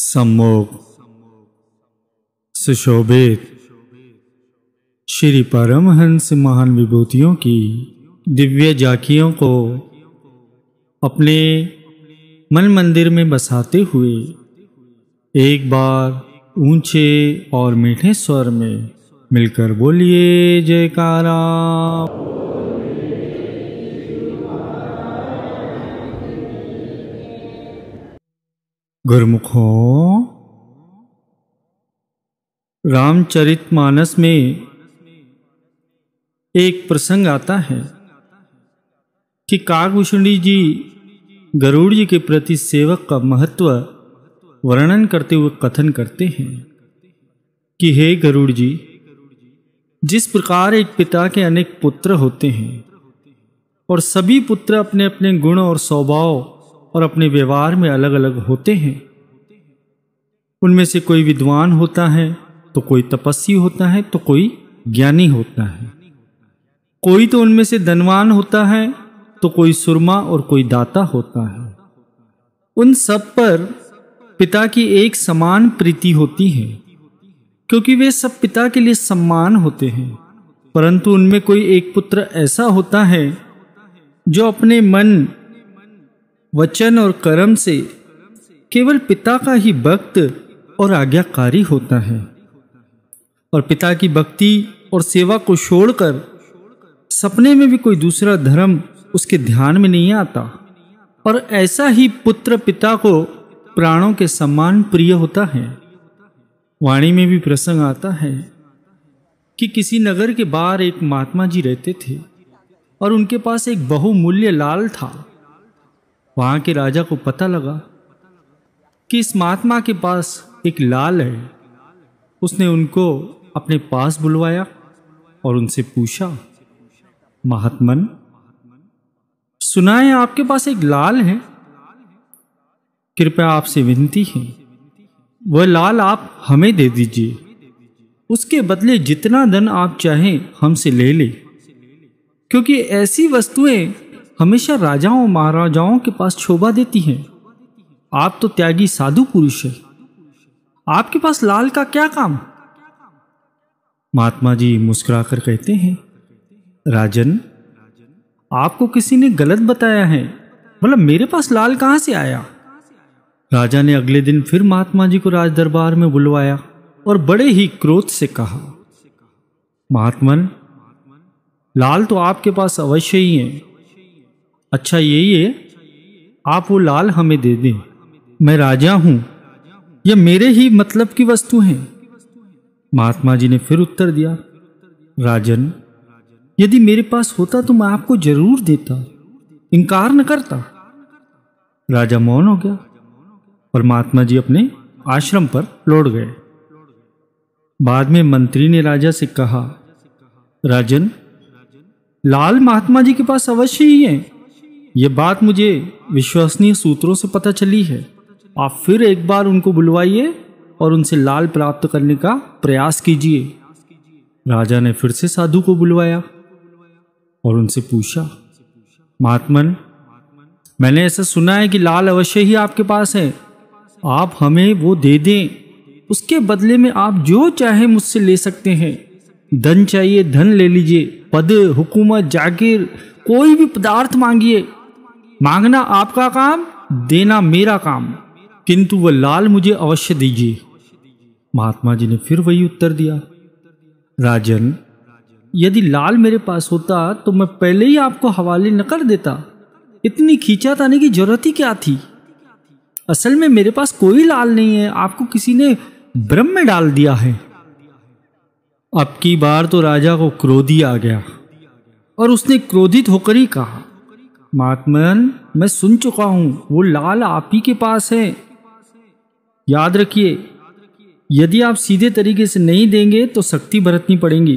सम्मोग सुशोभित श्री परमहंस महान विभूतियों की दिव्य जाकियों को अपने मन मंदिर में बसाते हुए एक बार ऊंचे और मीठे स्वर में मिलकर बोलिए जयकारा गुरुमुखो रामचरितमानस में एक प्रसंग आता है कि काकभूषणी जी गरुड़ जी के प्रति सेवक का महत्व वर्णन करते हुए कथन करते हैं कि हे गरुड़ जी जिस प्रकार एक पिता के अनेक पुत्र होते हैं और सभी पुत्र अपने अपने गुण और स्वभाव और अपने व्यवहार में अलग अलग होते हैं उनमें से कोई विद्वान होता है तो कोई तपस्वी होता है तो कोई ज्ञानी होता है कोई तो उनमें से धनवान होता है तो कोई सुरमा और कोई दाता होता है उन सब पर पिता की एक समान प्रीति होती है क्योंकि वे सब पिता के लिए सम्मान होते हैं परंतु उनमें कोई एक पुत्र ऐसा होता है जो अपने मन वचन और कर्म से केवल पिता का ही भक्त और आज्ञाकारी होता है और पिता की भक्ति और सेवा को छोड़कर सपने में भी कोई दूसरा धर्म उसके ध्यान में नहीं आता और ऐसा ही पुत्र पिता को प्राणों के समान प्रिय होता है वाणी में भी प्रसंग आता है कि किसी नगर के बाहर एक महात्मा जी रहते थे और उनके पास एक बहुमूल्य लाल था वहां के राजा को पता लगा कि इस महात्मा के पास एक लाल है उसने उनको अपने पास बुलवाया और उनसे पूछा महात्मन सुना है आपके पास एक लाल है कृपया आपसे विनती है वह लाल आप हमें दे दीजिए उसके बदले जितना धन आप चाहें हमसे ले ले क्योंकि ऐसी वस्तुएं हमेशा राजाओं महाराजाओं के पास शोभा देती हैं आप तो त्यागी साधु पुरुष है आपके पास लाल का क्या काम महात्मा जी मुस्कुराकर कहते हैं राजन आपको किसी ने गलत बताया है मतलब मेरे पास लाल कहाँ से आया राजा ने अगले दिन फिर महात्मा जी को राज दरबार में बुलवाया और बड़े ही क्रोध से कहा महात्मन लाल तो आपके पास अवश्य ही है अच्छा यही है आप वो लाल हमें दे दें मैं राजा हूं यह मेरे ही मतलब की वस्तु है महात्मा जी ने फिर उत्तर दिया राजन यदि मेरे पास होता तो मैं आपको जरूर देता इनकार न करता राजा मौन हो गया और महात्मा जी अपने आश्रम पर लौट गए बाद में मंत्री ने राजा से कहा राजन लाल महात्मा जी के पास अवश्य ही है ये बात मुझे विश्वसनीय सूत्रों से पता चली है आप फिर एक बार उनको बुलवाइए और उनसे लाल प्राप्त करने का प्रयास कीजिए राजा ने फिर से साधु को बुलवाया और उनसे पूछा महात्मन मैंने ऐसा सुना है कि लाल अवश्य ही आपके पास है आप हमें वो दे दें उसके बदले में आप जो चाहे मुझसे ले सकते हैं धन चाहिए धन ले लीजिए पद हुकूमत जागीर कोई भी पदार्थ मांगिए मांगना आपका काम देना मेरा काम किंतु वह लाल मुझे अवश्य दीजिए महात्मा जी ने फिर वही उत्तर दिया राजन यदि लाल मेरे पास होता तो मैं पहले ही आपको हवाले न कर देता इतनी खींचाताने की जरूरत ही क्या थी असल में मेरे पास कोई लाल नहीं है आपको किसी ने भ्रम में डाल दिया है अब की बार तो राजा को क्रोधी आ गया और उसने क्रोधित होकर ही कहा महात्मन मैं सुन चुका हूं वो लाल आप ही के पास है याद रखिए यदि आप सीधे तरीके से नहीं देंगे तो सख्ती बरतनी पड़ेगी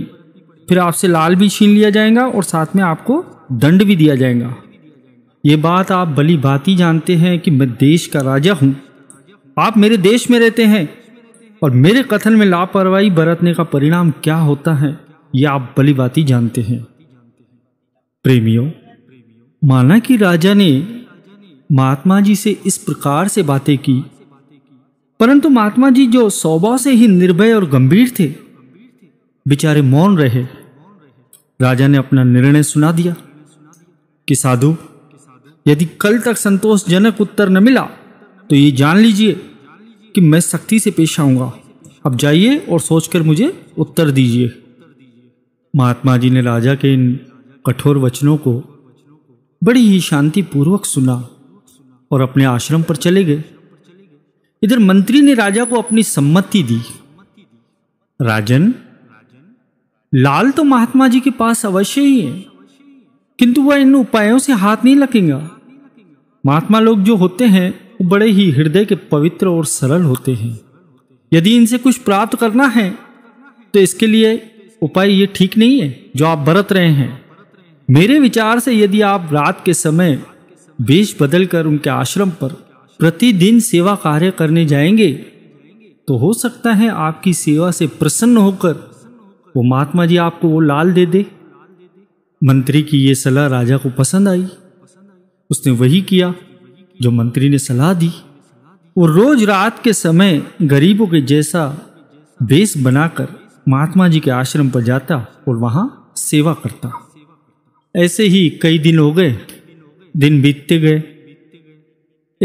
फिर आपसे लाल भी छीन लिया जाएगा और साथ में आपको दंड भी दिया जाएगा ये बात आप भली भांति जानते हैं कि मैं देश का राजा हूं आप मेरे देश में रहते हैं और मेरे कथन में लापरवाही बरतने का परिणाम क्या होता है ये आप भली भांति जानते हैं प्रेमियों माना कि राजा ने महात्मा जी से इस प्रकार से बातें की परंतु महात्मा जी जो स्वभाव से ही निर्भय और गंभीर थे बेचारे मौन रहे राजा ने अपना निर्णय सुना दिया कि साधु यदि कल तक संतोषजनक उत्तर न मिला तो ये जान लीजिए कि मैं सख्ती से पेश आऊंगा अब जाइए और सोचकर मुझे उत्तर दीजिए महात्मा जी ने राजा के इन कठोर वचनों को बड़ी ही शांतिपूर्वक सुना और अपने आश्रम पर चले गए इधर मंत्री ने राजा को अपनी सम्मति दी राजन लाल तो महात्मा जी के पास अवश्य ही है किंतु वह इन उपायों से हाथ नहीं लगेगा महात्मा लोग जो होते हैं वो बड़े ही हृदय के पवित्र और सरल होते हैं यदि इनसे कुछ प्राप्त करना है तो इसके लिए उपाय ये ठीक नहीं है जो आप बरत रहे हैं मेरे विचार से यदि आप रात के समय वेश बदल कर उनके आश्रम पर प्रतिदिन सेवा कार्य करने जाएंगे तो हो सकता है आपकी सेवा से प्रसन्न होकर वो महात्मा जी आपको वो लाल दे दे मंत्री की ये सलाह राजा को पसंद आई उसने वही किया जो मंत्री ने सलाह दी वो रोज रात के समय गरीबों के जैसा बेस बनाकर महात्मा जी के आश्रम पर जाता और वहाँ सेवा करता ऐसे ही कई दिन हो गए दिन बीतते गए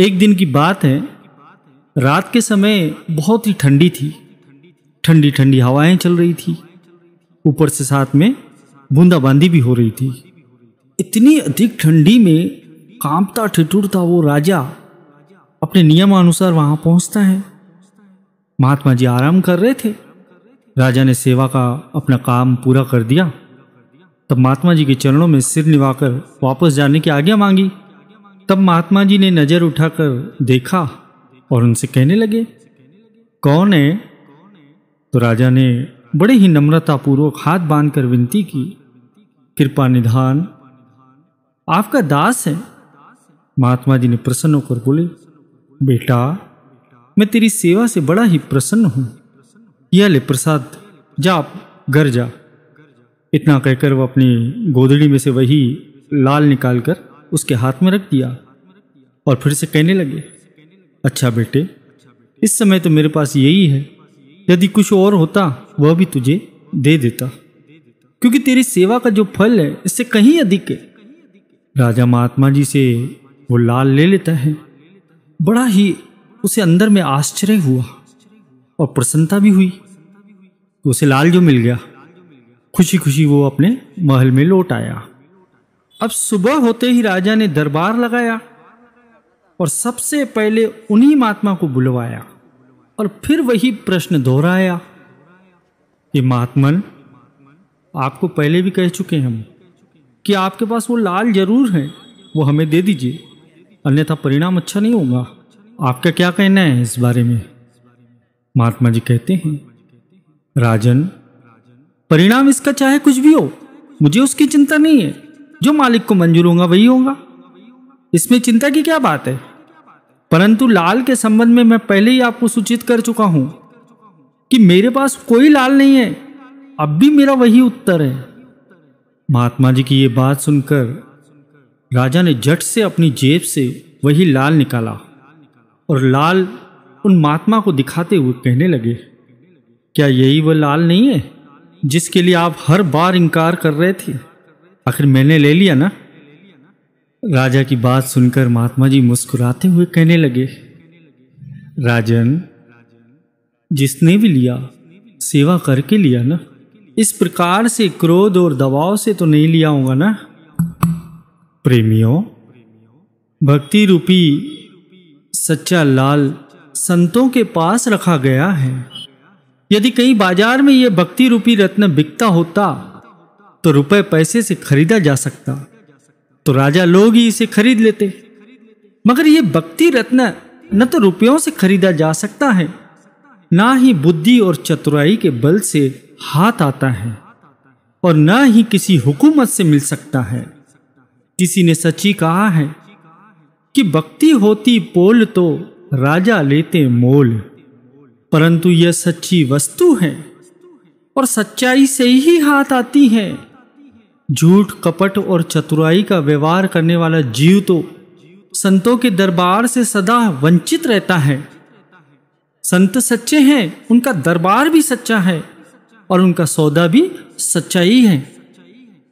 एक दिन की बात है रात के समय बहुत ही ठंडी थी ठंडी ठंडी हवाएं चल रही थी ऊपर से साथ में बूंदाबांदी भी हो रही थी इतनी अधिक ठंडी में कांपता ठिठुरता वो राजा अपने नियमानुसार वहां पहुंचता है महात्मा जी आराम कर रहे थे राजा ने सेवा का अपना काम पूरा कर दिया तब महात्मा जी के चरणों में सिर निभाकर वापस जाने की आज्ञा मांगी तब महात्मा जी ने नज़र उठाकर देखा और उनसे कहने लगे कौन है तो राजा ने बड़े ही नम्रतापूर्वक हाथ बांधकर विनती की कृपा निधान आपका दास है महात्मा जी ने प्रसन्न होकर बोले बेटा मैं तेरी सेवा से बड़ा ही प्रसन्न हूँ यह ले प्रसाद जा घर जा इतना कहकर वह अपनी गोदड़ी में से वही लाल निकालकर उसके हाथ में रख दिया और फिर से कहने लगे अच्छा बेटे इस समय तो मेरे पास यही है यदि कुछ और होता वह भी तुझे दे देता क्योंकि तेरी सेवा का जो फल है इससे कहीं अधिक है राजा महात्मा जी से वो लाल ले लेता है बड़ा ही उसे अंदर में आश्चर्य हुआ और प्रसन्नता भी हुई उसे लाल जो मिल गया खुशी खुशी वो अपने महल में लौट आया अब सुबह होते ही राजा ने दरबार लगाया और सबसे पहले उन्हीं महात्मा को बुलवाया और फिर वही प्रश्न दोहराया कि महात्मन आपको पहले भी कह चुके हम कि आपके पास वो लाल जरूर है वो हमें दे दीजिए अन्यथा परिणाम अच्छा नहीं होगा आपका क्या कहना है इस बारे में महात्मा जी कहते हैं राजन परिणाम इसका चाहे कुछ भी हो मुझे उसकी चिंता नहीं है जो मालिक को मंजूर होगा वही होगा इसमें चिंता की क्या बात है परंतु लाल के संबंध में मैं पहले ही आपको सूचित कर चुका हूं कि मेरे पास कोई लाल नहीं है अब भी मेरा वही उत्तर है महात्मा जी की ये बात सुनकर राजा ने झट से अपनी जेब से वही लाल निकाला और लाल उन महात्मा को दिखाते हुए कहने लगे क्या यही वह लाल नहीं है जिसके लिए आप हर बार इनकार कर रहे थे आखिर मैंने ले लिया ना राजा की बात सुनकर महात्मा जी मुस्कुराते हुए कहने लगे राजन जिसने भी लिया सेवा करके लिया ना इस प्रकार से क्रोध और दबाव से तो नहीं लिया होगा ना प्रेमियों भक्ति रूपी सच्चा लाल संतों के पास रखा गया है यदि कहीं बाजार में यह भक्ति रूपी रत्न बिकता होता तो रुपए पैसे से खरीदा जा सकता तो राजा लोग ही इसे खरीद लेते मगर यह भक्ति रत्न न तो रुपयों से खरीदा जा सकता है ना ही बुद्धि और चतुराई के बल से हाथ आता है और ना ही किसी हुकूमत से मिल सकता है किसी ने सची कहा है कि भक्ति होती पोल तो राजा लेते मोल परंतु यह सच्ची वस्तु है और सच्चाई से ही हाथ आती है झूठ कपट और चतुराई का व्यवहार करने वाला जीव तो संतों के दरबार से सदा वंचित रहता है संत सच्चे हैं उनका दरबार भी सच्चा है और उनका सौदा भी सच्चाई है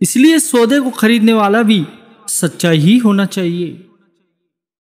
इसलिए सौदे को खरीदने वाला भी सच्चा ही होना चाहिए